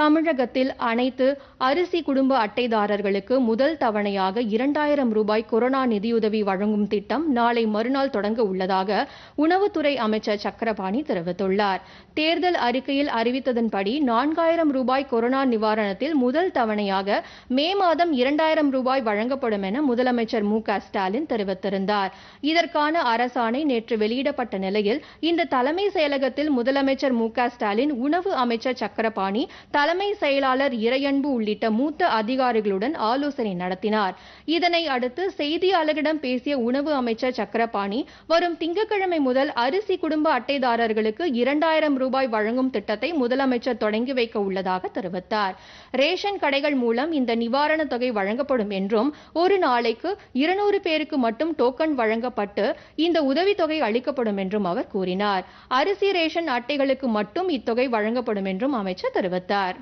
தமிழகத்தில் அனைத்து அரிசி குடும்ப அட்டைதாரர்களுக்கு முதல் தவணையாக இரண்டாயிரம் ரூபாய் கொரோனா நிதியுதவி வழங்கும் திட்டம் நாளை மறுநாள் தொடங்க உள்ளதாக உணவுத்துறை அமைச்சர் சக்கரபாணி தெரிவித்துள்ளார் தேர்தல் அறிக்கையில் அறிவித்ததன்படி நான்காயிரம் ரூபாய் கொரோனா நிவாரணத்தில் முதல் தவணையாக மே மாதம் இரண்டாயிரம் ரூபாய் வழங்கப்படும் என முதலமைச்சர் மு க ஸ்டாலின் தெரிவித்திருந்தார் இதற்கான அரசாணை நேற்று வெளியிடப்பட்ட நிலையில் இந்த தலைமை செயலகத்தில் முதலமைச்சர் மு ஸ்டாலின் உணவு அமைச்சர் சக்கரபாணி தலைமை செயலாளர் இறையன்பு உள்ளிட்ட மூத்த அதிகாரிகளுடன் ஆலோசனை நடத்தினார் இதனை அடுத்து செய்தியாளர்களிடம் பேசிய உணவு அமைச்சர் சக்கரபாணி வரும் திங்கட்கிழமை முதல் அரிசி குடும்ப அட்டைதாரர்களுக்கு இரண்டாயிரம் ரூபாய் வழங்கும் திட்டத்தை முதலமைச்சர் தொடங்கி வைக்க உள்ளதாக தெரிவித்தார் ரேஷன் கடைகள் மூலம் இந்த நிவாரணத் தொகை வழங்கப்படும் என்றும் ஒரு நாளைக்கு இருநூறு பேருக்கு மட்டும் டோக்கன் வழங்கப்பட்டு இந்த உதவித்தொகை அளிக்கப்படும் என்றும் அவர் கூறினார் அரிசி ரேஷன் அட்டைகளுக்கு மட்டும் இத்தொகை வழங்கப்படும் என்றும் அமைச்சர் தெரிவித்தார்